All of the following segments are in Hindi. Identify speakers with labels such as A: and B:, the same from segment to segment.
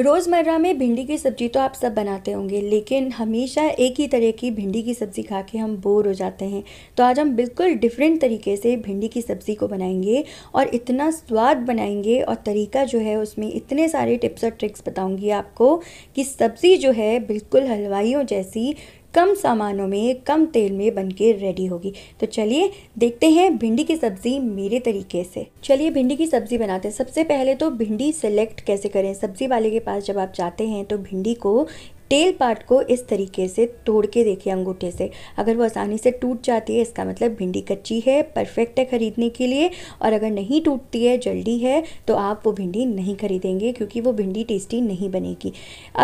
A: रोज़मर्रा में भिंडी की सब्ज़ी तो आप सब बनाते होंगे लेकिन हमेशा एक ही तरह की भिंडी की सब्ज़ी खा के हम बोर हो जाते हैं तो आज हम बिल्कुल डिफरेंट तरीके से भिंडी की सब्ज़ी को बनाएंगे और इतना स्वाद बनाएंगे और तरीका जो है उसमें इतने सारे टिप्स और ट्रिक्स बताऊंगी आपको कि सब्ज़ी जो है बिल्कुल हलवाइयों जैसी कम सामानों में कम तेल में बनके रेडी होगी तो चलिए देखते हैं भिंडी की सब्ज़ी मेरे तरीके से चलिए भिंडी की सब्ज़ी बनाते हैं सबसे पहले तो भिंडी सेलेक्ट कैसे करें सब्ज़ी वाले के पास जब आप जाते हैं तो भिंडी को टेल पार्ट को इस तरीके से तोड़ के देखिए अंगूठे से अगर वो आसानी से टूट जाती है इसका मतलब भिंडी कच्ची है परफेक्ट है ख़रीदने के लिए और अगर नहीं टूटती है जल्दी है तो आप वो भिंडी नहीं खरीदेंगे क्योंकि वो भिंडी टेस्टी नहीं बनेगी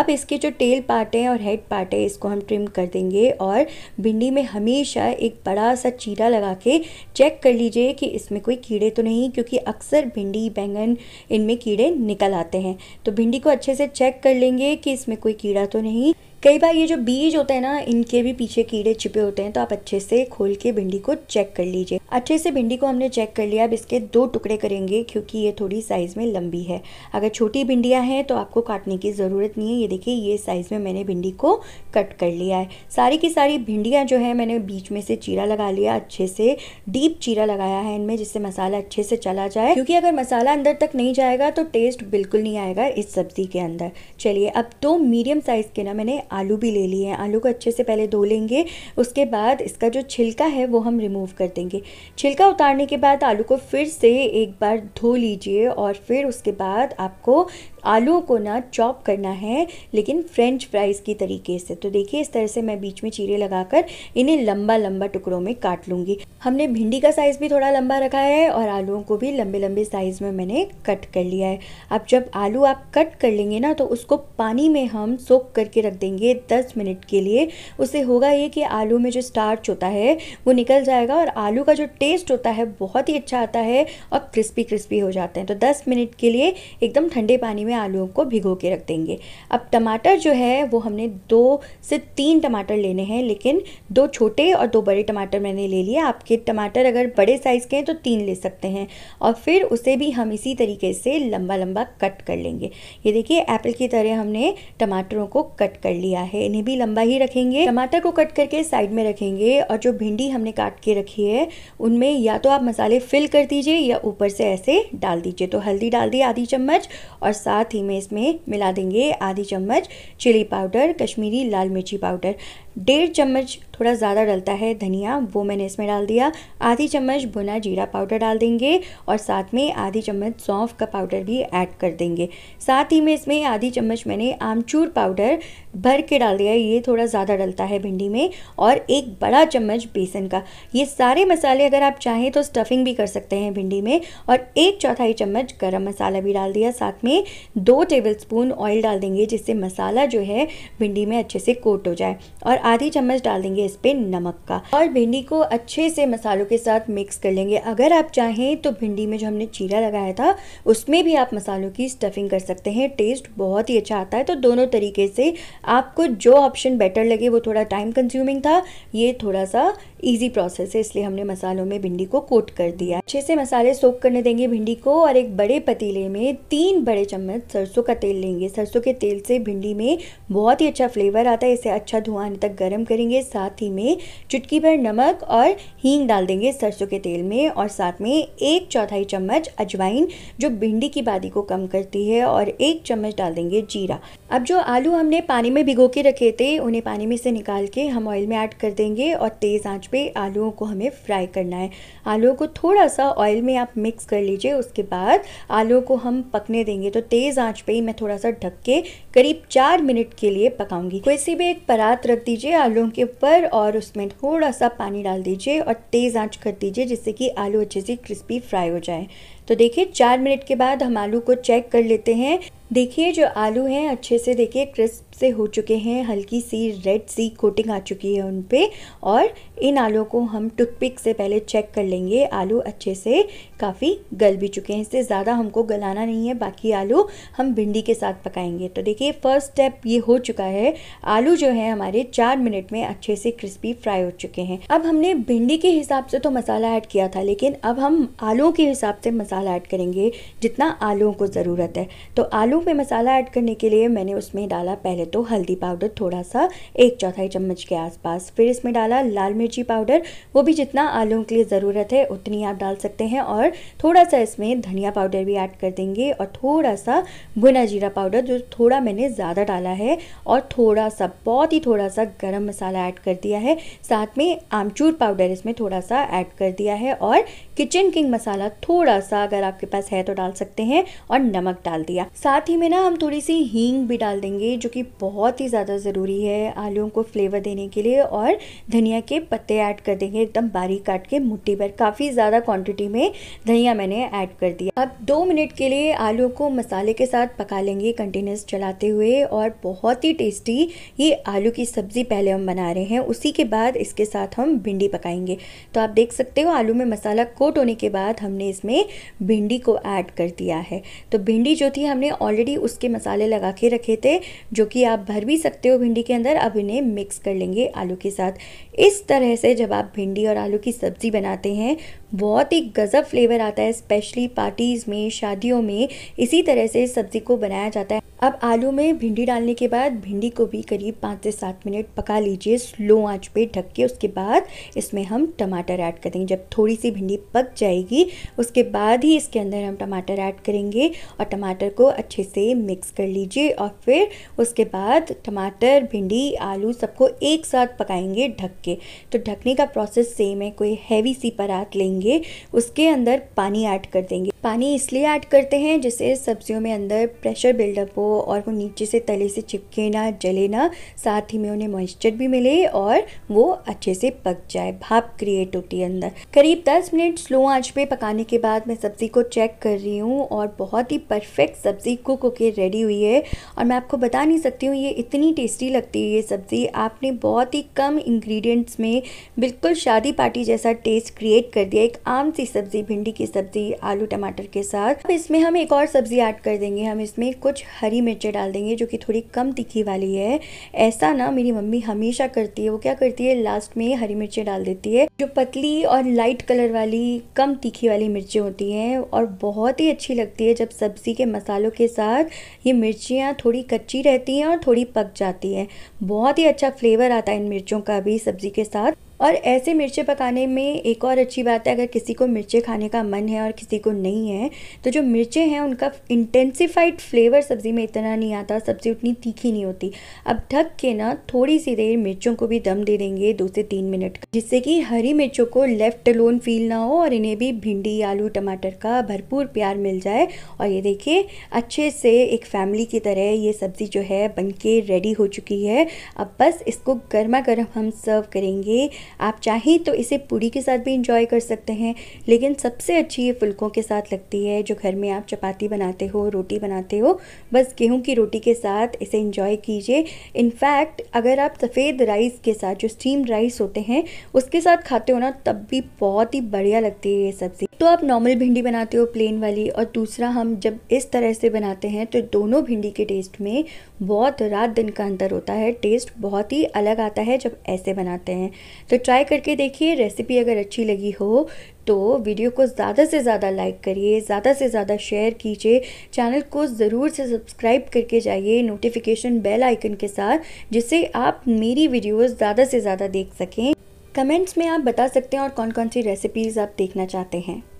A: अब इसके जो टेल पार्ट है और हेड पार्ट है इसको हम ट्रिम कर देंगे और भिंडी में हमेशा एक बड़ा सा चीरा लगा के चेक कर लीजिए कि इसमें कोई कीड़े तो नहीं क्योंकि अक्सर भिंडी बैंगन इनमें कीड़े निकल आते हैं तो भिंडी को अच्छे से चेक कर लेंगे कि इसमें कोई कीड़ा तो नहीं ini कई बार ये जो बीज होते हैं ना इनके भी पीछे कीड़े छिपे होते हैं तो आप अच्छे से खोल के भिंडी को चेक कर लीजिए अच्छे से भिंडी को हमने चेक कर लिया अब इसके दो टुकड़े करेंगे क्योंकि ये थोड़ी साइज़ में लंबी है अगर छोटी भिंडियाँ हैं तो आपको काटने की ज़रूरत नहीं है ये देखिए ये साइज़ में मैंने भिंडी को कट कर लिया है सारी की सारी भिंडियाँ जो है मैंने बीच में से चीरा लगा लिया अच्छे से डीप चीरा लगाया है इनमें जिससे मसाला अच्छे से चला जाए क्योंकि अगर मसाला अंदर तक नहीं जाएगा तो टेस्ट बिल्कुल नहीं आएगा इस सब्ज़ी के अंदर चलिए अब दो मीडियम साइज़ के ना मैंने आलू भी ले लिए हैं आलू को अच्छे से पहले धो लेंगे उसके बाद इसका जो छिलका है वो हम रिमूव कर देंगे छिलका उतारने के बाद आलू को फिर से एक बार धो लीजिए और फिर उसके बाद आपको आलू को ना चॉप करना है लेकिन फ्रेंच फ्राइज़ की तरीके से तो देखिए इस तरह से मैं बीच में चीरे लगाकर इन्हें लंबा लंबा टुकड़ों में काट लूँगी हमने भिंडी का साइज़ भी थोड़ा लंबा रखा है और आलूओं को भी लंबे लंबे साइज़ में मैंने कट कर लिया है अब जब आलू आप कट कर लेंगे ना तो उसको पानी में हम सोख करके रख देंगे दस मिनट के लिए उससे होगा ये कि आलू में जो स्टार्च होता है वो निकल जाएगा और आलू का जो टेस्ट होता है बहुत ही अच्छा आता है और क्रिस्पी क्रिस्पी हो जाते हैं तो दस मिनट के लिए एकदम ठंडे पानी में हुए आलूओं को भिगो के रख देंगे अब टमाटर जो है वो हमने दो से तीन टमाटर लेने हैं लेकिन दो छोटे और दो बड़े टमाटर मैंने ले लिए आपके टमाटर अगर बड़े साइज़ के हैं तो तीन ले सकते हैं और फिर उसे भी हम इसी तरीके से लंबा लंबा कट कर लेंगे ये देखिए एप्पल की तरह हमने टमाटरों को कट कर लिया है इन्हें भी लंबा ही रखेंगे टमाटर को कट करके साइड में रखेंगे और जो भिंडी हमने काट के रखी है उनमें या तो आप मसाले फिल कर दीजिए या ऊपर से ऐसे डाल दीजिए तो हल्दी डाल दी आधी चम्मच और साथ साथ ही में इसमें मिला देंगे आधी चम्मच चिली पाउडर कश्मीरी लाल मिर्ची पाउडर डेढ़ चम्मच थोड़ा ज़्यादा डलता है धनिया वो मैंने इसमें डाल दिया आधी चम्मच भुना जीरा पाउडर डाल देंगे और साथ में आधी चम्मच सौंफ का पाउडर भी ऐड कर देंगे साथ ही में इसमें आधी चम्मच मैंने आमचूर पाउडर भर के डाल दिया ये थोड़ा ज़्यादा डलता है भिंडी में और एक बड़ा चम्मच बेसन का ये सारे मसाले अगर आप चाहें तो स्टफिंग भी कर सकते हैं भिंडी में और एक चौथाई चम्मच गर्म मसाला भी डाल दिया साथ में दो टेबल स्पून ऑयल डाल देंगे जिससे मसाला जो है भिंडी में अच्छे से कोट हो जाए और आधी चम्मच डाल देंगे इस पर नमक का और भिंडी को अच्छे से मसालों के साथ मिक्स कर लेंगे अगर आप चाहें तो भिंडी में जो हमने चीरा लगाया था उसमें भी आप मसालों की स्टफिंग कर सकते हैं टेस्ट बहुत ही अच्छा आता है तो दोनों तरीके से आपको जो ऑप्शन बेटर लगे वो थोड़ा टाइम कंज्यूमिंग था ये थोड़ा सा इजी प्रोसेस है इसलिए हमने मसालों में भिंडी को कोट कर दिया अच्छे से मसाले सोक करने देंगे भिंडी को और एक बड़े पतीले में तीन बड़े चम्मच सरसों का तेल लेंगे सरसों के तेल से भिंडी में बहुत ही अच्छा फ्लेवर आता है इसे अच्छा धुआं आने तक गर्म करेंगे साथ ही में चुटकी भर नमक और हींग डाल देंगे सरसों के तेल में और साथ में एक चौथाई चम्मच अजवाइन जो भिंडी की बादी को कम करती है और एक चम्मच डाल देंगे जीरा अब जो आलू हमने पानी में भिगो के रखे थे उन्हें पानी में से निकाल के हम ऑयल में ऐड कर देंगे और तेज़ आँच पे आलूओं को हमें फ्राई करना है आलूओं को थोड़ा सा ऑयल में आप मिक्स कर लीजिए उसके बाद आलूओं को हम पकने देंगे तो तेज़ आंच पे ही मैं थोड़ा सा ढक के करीब चार मिनट के लिए पकाऊंगी कोई सी भी एक परात रख दीजिए आलूओं के ऊपर और उसमें थोड़ा सा पानी डाल दीजिए और तेज़ आँच कर दीजिए जिससे कि आलू अच्छे से क्रिस्पी फ्राई हो जाए तो देखिए चार मिनट के बाद हम आलू को चेक कर लेते हैं देखिए जो आलू हैं अच्छे से देखिए क्रिस्प से हो चुके हैं हल्की सी रेड सी कोटिंग आ चुकी है उन पर और इन आलू को हम टूथपिक से पहले चेक कर लेंगे आलू अच्छे से काफ़ी गल भी चुके हैं इससे ज़्यादा हमको गलाना नहीं है बाकी आलू हम भिंडी के साथ पकाएंगे तो देखिए फर्स्ट स्टेप ये हो चुका है आलू जो है हमारे चार मिनट में अच्छे से क्रिस्पी फ्राई हो चुके हैं अब हमने भिंडी के हिसाब से तो मसाला ऐड किया था लेकिन अब हम आलुओं के हिसाब से मसाला ऐड करेंगे जितना आलुओं को ज़रूरत है तो आलू पे मसाला ऐड करने के लिए मैंने उसमें डाला पहले तो हल्दी पाउडर थोड़ा सा एक चौथाई चम्मच के आसपास फिर इसमें डाला लाल मिर्च मिर्ची पाउडर वो भी जितना आलूओं के लिए ज़रूरत है उतनी आप डाल सकते हैं और थोड़ा सा इसमें धनिया पाउडर भी ऐड कर देंगे और थोड़ा सा भुना जीरा पाउडर जो थोड़ा मैंने ज़्यादा डाला है और थोड़ा सा बहुत ही थोड़ा सा गर्म मसाला ऐड कर दिया है साथ में आमचूर पाउडर इसमें थोड़ा सा ऐड कर दिया है और किचन किंग मसाला थोड़ा सा अगर आपके पास है तो डाल सकते हैं और नमक डाल दिया साथ ही में ना हम थोड़ी सी हींग भी डाल देंगे जो कि बहुत ही ज़्यादा ज़रूरी है आलूओं को फ्लेवर देने के लिए और धनिया के पत्ते पत्ते ऐड कर देंगे एकदम बारीक काट के मुट्ठी भर काफ़ी ज़्यादा क्वांटिटी में धनिया मैंने ऐड कर दिया अब दो मिनट के लिए आलू को मसाले के साथ पका लेंगे कंटिन्यूस चलाते हुए और बहुत ही टेस्टी ये आलू की सब्ज़ी पहले हम बना रहे हैं उसी के बाद इसके साथ हम भिंडी पकाएंगे तो आप देख सकते हो आलू में मसाला कोट होने के बाद हमने इसमें भिंडी को ऐड कर दिया है तो भिंडी जो थी हमने ऑलरेडी उसके मसाले लगा के रखे थे जो कि आप भर भी सकते हो भिंडी के अंदर अब इन्हें मिक्स कर लेंगे आलू के साथ इस तरह तरह से जब आप भिंडी और आलू की सब्ज़ी बनाते हैं बहुत ही गज़ब फ्लेवर आता है स्पेशली पार्टीज़ में शादियों में इसी तरह से सब्ज़ी को बनाया जाता है अब आलू में भिंडी डालने के बाद भिंडी को भी करीब पाँच से सात मिनट पका लीजिए स्लो आंच पे ढक के उसके बाद इसमें हम टमाटर ऐड कर देंगे जब थोड़ी सी भिंडी पक जाएगी उसके बाद ही इसके अंदर हम टमाटर ऐड करेंगे और टमाटर को अच्छे से मिक्स कर लीजिए और फिर उसके बाद टमाटर भिंडी आलू सबको एक साथ पकाएंगे ढक के तो ढकने का प्रोसेस सेम है कोई हैवी सी परात लेंगे उसके अंदर पानी ऐड कर देंगे पानी इसलिए ऐड करते हैं जिससे सब्जियों में अंदर प्रेशर बिल्डअप हो और वो नीचे से तले से चिपके ना जले ना साथ ही में उन्हें मॉइस्चर भी मिले और वो अच्छे से पक जाए भाप क्रिएट होती है अंदर करीब 10 मिनट स्लो आंच पे पकाने के बाद मैं सब्ज़ी को चेक कर रही हूँ और बहुत ही परफेक्ट सब्ज़ी कुक होकर रेडी हुई है और मैं आपको बता नहीं सकती हूँ ये इतनी टेस्टी लगती है ये सब्ज़ी आपने बहुत ही कम इंग्रेडिएंट्स में बिल्कुल शादी पार्टी जैसा टेस्ट क्रिएट कर दिया एक आम सी सब्ज़ी भिंडी की सब्ज़ी आलू टमाटर के साथ अब इसमें हम एक और सब्ज़ी ऐड कर देंगे हम इसमें कुछ हरी हरी मिर्चें डाल देंगे जो कि थोड़ी कम तीखी वाली है ऐसा ना मेरी मम्मी हमेशा करती है वो क्या करती है लास्ट में हरी मिर्चें डाल देती है जो पतली और लाइट कलर वाली कम तीखी वाली मिर्ची होती हैं और बहुत ही अच्छी लगती है जब सब्ज़ी के मसालों के साथ ये मिर्चियाँ थोड़ी कच्ची रहती हैं और थोड़ी पक जाती हैं बहुत ही अच्छा फ्लेवर आता है इन मिर्चों का भी सब्ज़ी के साथ और ऐसे मिर्चें पकाने में एक और अच्छी बात है अगर किसी को मिर्चें खाने का मन है और किसी को नहीं है तो जो मिर्चें हैं उनका इंटेंसिफाइड फ्लेवर सब्ज़ी में इतना नहीं आता सब्ज़ी उतनी तीखी नहीं होती अब ढक के ना थोड़ी सी देर मिर्चों को भी दम दे देंगे दो से तीन मिनट जिससे कि हरी हरी मिर्चों को लेफ्ट लोन फील ना हो और इन्हें भी भिंडी आलू टमाटर का भरपूर प्यार मिल जाए और ये देखिए अच्छे से एक फैमिली की तरह ये सब्ज़ी जो है बनके रेडी हो चुकी है अब बस इसको गर्मा गर्म हम सर्व करेंगे आप चाहें तो इसे पूड़ी के साथ भी इंजॉय कर सकते हैं लेकिन सबसे अच्छी ये फुल्कों के साथ लगती है जो घर में आप चपाती बनाते हो रोटी बनाते हो बस गेहूँ की रोटी के साथ इसे इंजॉय कीजिए इनफैक्ट अगर आप सफ़ेद राइस के साथ जो स्टीम राइस होते हैं उसके साथ खाते हो ना तब भी बहुत ही बढ़िया लगती है ये सब्ज़ी तो आप नॉर्मल भिंडी बनाते हो प्लेन वाली और दूसरा हम जब इस तरह से बनाते हैं तो दोनों भिंडी के टेस्ट में बहुत रात दिन का अंतर होता है टेस्ट बहुत ही अलग आता है जब ऐसे बनाते हैं तो ट्राई करके देखिए रेसिपी अगर अच्छी लगी हो तो वीडियो को ज़्यादा से ज़्यादा लाइक करिए ज़्यादा से ज़्यादा शेयर कीजिए चैनल को ज़रूर से सब्सक्राइब करके जाइए नोटिफिकेशन बेल आइकन के साथ जिससे आप मेरी वीडियोस ज़्यादा से ज़्यादा देख सकें कमेंट्स में आप बता सकते हैं और कौन कौन सी रेसिपीज़ आप देखना चाहते हैं